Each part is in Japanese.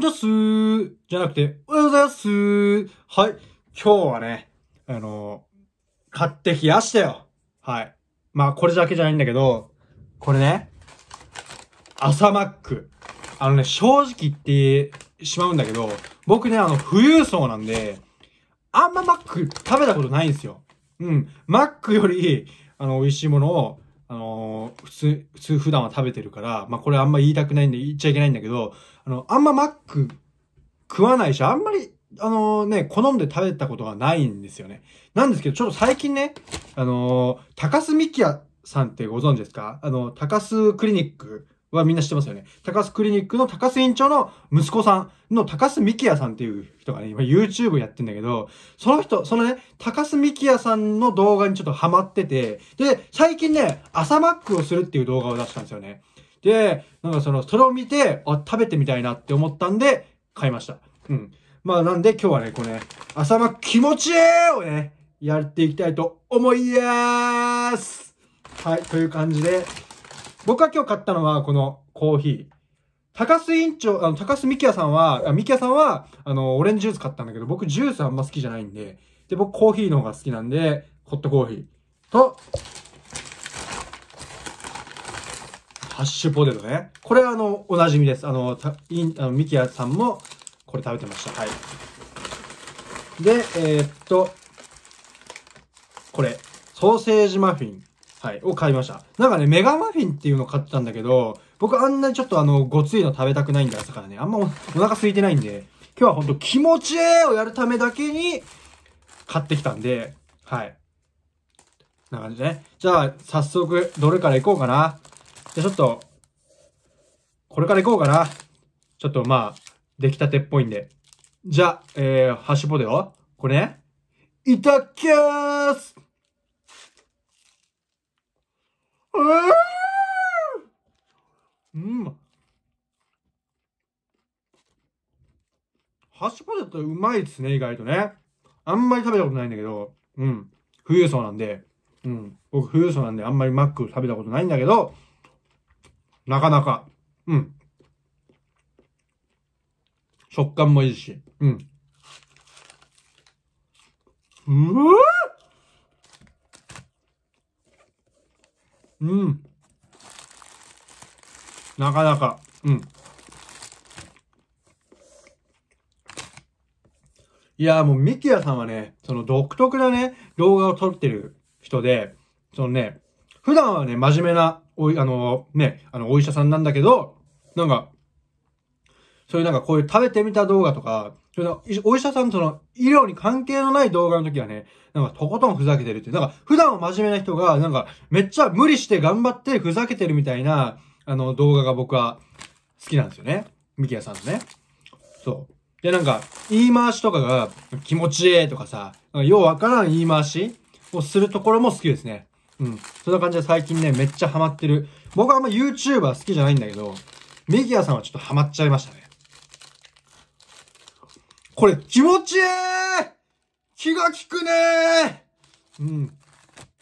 こんにすー。じゃなくて、おはようございますー。はい。今日はね、あのー、買って冷やしたよ。はい。まあ、これだけじゃないんだけど、これね、朝マック。あのね、正直言ってしまうんだけど、僕ね、あの、富裕層なんで、あんまマック食べたことないんですよ。うん。マックより、あの、美味しいものをあの、普通、普通普段は食べてるから、まあこれあんま言いたくないんで言っちゃいけないんだけど、あの、あんまマック食わないし、あんまり、あのね、好んで食べたことがないんですよね。なんですけど、ちょっと最近ね、あの、高須きやさんってご存知ですかあの、高須クリニックはみんな知ってますよね。高須クリニックの高須院長の息子さんの高須幹也さんっていう人がね、今 YouTube やってんだけど、その人、そのね、高須幹也さんの動画にちょっとハマってて、で、最近ね、朝マックをするっていう動画を出したんですよね。で、なんかその、それを見て、あ、食べてみたいなって思ったんで、買いました。うん。まあなんで今日はね、これ、ね、朝マック気持ちいいをね、やっていきたいと思いやーすはい、という感じで、僕が今日買ったのは、このコーヒー。高須委員長、あの、高須幹也さんは、幹也さんは、あの、オレンジジュース買ったんだけど、僕ジュースあんま好きじゃないんで、で、僕コーヒーの方が好きなんで、ホットコーヒーと、ハッシュポテトね。これあの、おなじみです。あの、たいあのミキヤさんも、これ食べてました。はい。で、えー、っと、これ、ソーセージマフィン。はい、を買いました。なんかね、メガマフィンっていうのを買ってたんだけど、僕あんなにちょっとあの、ごついの食べたくないんで、朝からね、あんまお腹空いてないんで、今日はほんと気持ちええをやるためだけに、買ってきたんで、はい。な感じね。じゃあ、早速、どれから行こうかな。じゃちょっと、これから行こうかな。ちょっとまあ、出来たてっぽいんで。じゃあ、えー、ハッシュポテトこれね。いたっけーすうん。ハはしュポテトうまいっすね、意外とね。あんまり食べたことないんだけど、うん。富裕層なんで、うん。僕富裕層なんであんまりマック食べたことないんだけど、なかなか、うん。食感もいいし、うん。うわうん。なかなか、うん。いや、もうミキヤさんはね、その独特なね、動画を撮ってる人で、そのね、普段はね、真面目な、おい、あの、ね、あの、お医者さんなんだけど、なんか、そういうなんかこういう食べてみた動画とか、それお医者さんとの医療に関係のない動画の時はね、なんかとことんふざけてるっていう。なんか普段は真面目な人が、なんかめっちゃ無理して頑張ってふざけてるみたいな、あの動画が僕は好きなんですよね。ミキヤさんのね。そう。で、なんか、言い回しとかが気持ちええとかさ、かようわからん言い回しをするところも好きですね。うん。そんな感じで最近ね、めっちゃハマってる。僕はあんま YouTuber 好きじゃないんだけど、ミキヤさんはちょっとハマっちゃいましたね。これ気持ちいい気が利くねうん。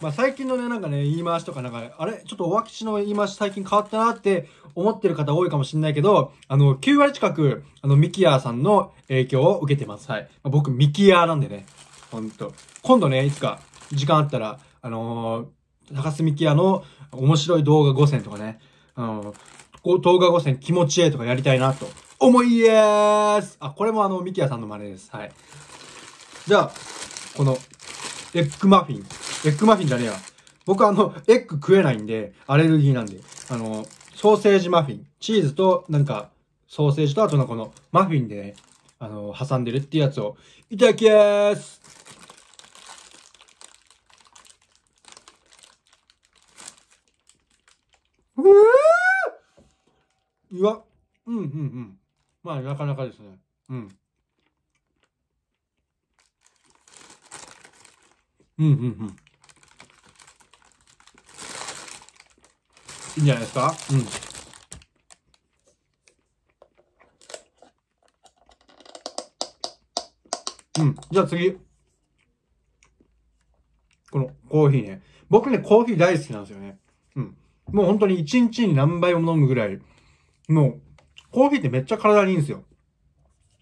まあ、最近のね、なんかね、言い回しとかなんか、あれちょっとお脇しの言い回し最近変わったなって思ってる方多いかもしれないけど、あの、9割近く、あの、ミキヤーさんの影響を受けてます。はい。まあ、僕、ミキヤーなんでね。ほんと。今度ね、いつか、時間あったら、あのー、高須ミキヤの面白い動画5選とかね、あのー、動画5選気持ちええとかやりたいなと思いやーすあ、これもあの、ミキヤさんの真似です。はい。じゃあ、この、エッグマフィン。エッグマフィンじゃねえや。僕あの、エッグ食えないんで、アレルギーなんで。あの、ソーセージマフィン。チーズと、なんか、ソーセージと、あとのこの、マフィンで、ね、あの、挟んでるっていうやつを、いただきやーすうわ、うんうんうん。まあ、なかなかですね。うん。うん、うん、うん。いいんじゃないですかうん。うん。じゃあ次。このコーヒーね。僕ね、コーヒー大好きなんですよね。うん。もう本当に一日に何杯も飲むぐらい、もコーヒーってめっちゃ体にいいんですよ。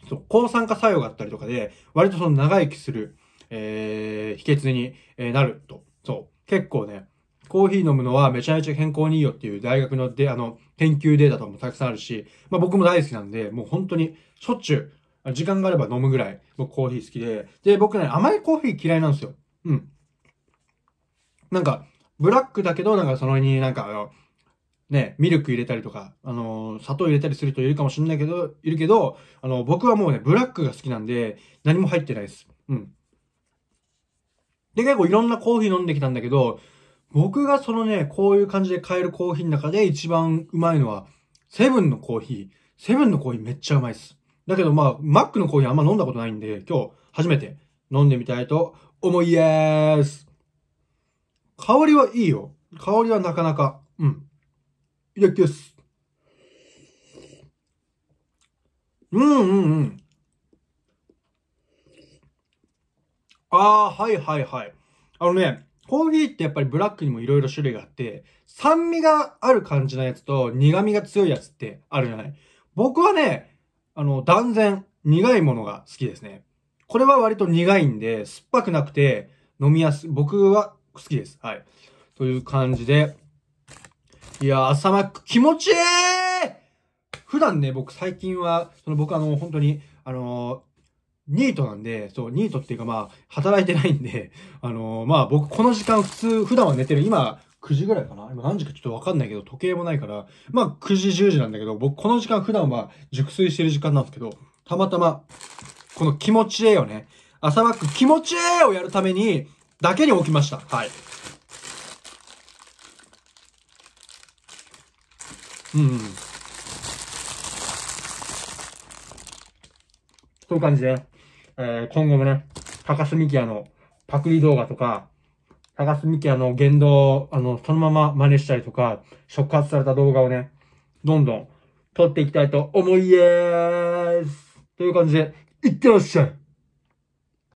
そう、抗酸化作用があったりとかで、割とその長生きする、えー、秘訣に、えなると。そう。結構ね、コーヒー飲むのはめちゃめちゃ健康にいいよっていう大学ので、あの、研究データとかもたくさんあるし、まあ僕も大好きなんで、もう本当にしょっちゅう、時間があれば飲むぐらい、僕コーヒー好きで、で、僕ね、甘いコーヒー嫌いなんですよ。うん。なんか、ブラックだけど、なんかそのになんか、ね、ミルク入れたりとか、あのー、砂糖入れたりする人いるかもしれないけど、いるけど、あのー、僕はもうね、ブラックが好きなんで、何も入ってないです。うん。で、結構いろんなコーヒー飲んできたんだけど、僕がそのね、こういう感じで買えるコーヒーの中で一番うまいのは、セブンのコーヒー。セブンのコーヒーめっちゃうまいっす。だけどまあ、マックのコーヒーあんま飲んだことないんで、今日初めて飲んでみたいと思いやーす。香りはいいよ。香りはなかなか。うん。いただきます。うんうんうん。ああ、はいはいはい。あのね、コーヒーってやっぱりブラックにもいろいろ種類があって、酸味がある感じのやつと苦味が強いやつってあるじゃない。僕はね、あの、断然苦いものが好きですね。これは割と苦いんで、酸っぱくなくて飲みやす、い。僕は好きです。はい。という感じで、いやー、朝マック気持ちいい普段ね、僕最近は、その僕あの、本当に、あのー、ニートなんで、そう、ニートっていうかまあ、働いてないんで、あのー、まあ僕この時間普通、普段は寝てる、今、9時ぐらいかな今何時かちょっとわかんないけど、時計もないから、まあ9時10時なんだけど、僕この時間普段は熟睡してる時間なんですけど、たまたま、この気持ちええよね。朝マック気持ちええをやるために、だけに起きました。はい。うん、そういう感じで、えー、今後もね、高須幹也のパクリ動画とか、高須幹也の言動あの、そのまま真似したりとか、触発された動画をね、どんどん撮っていきたいと思いえーすという感じで、いってらっしゃい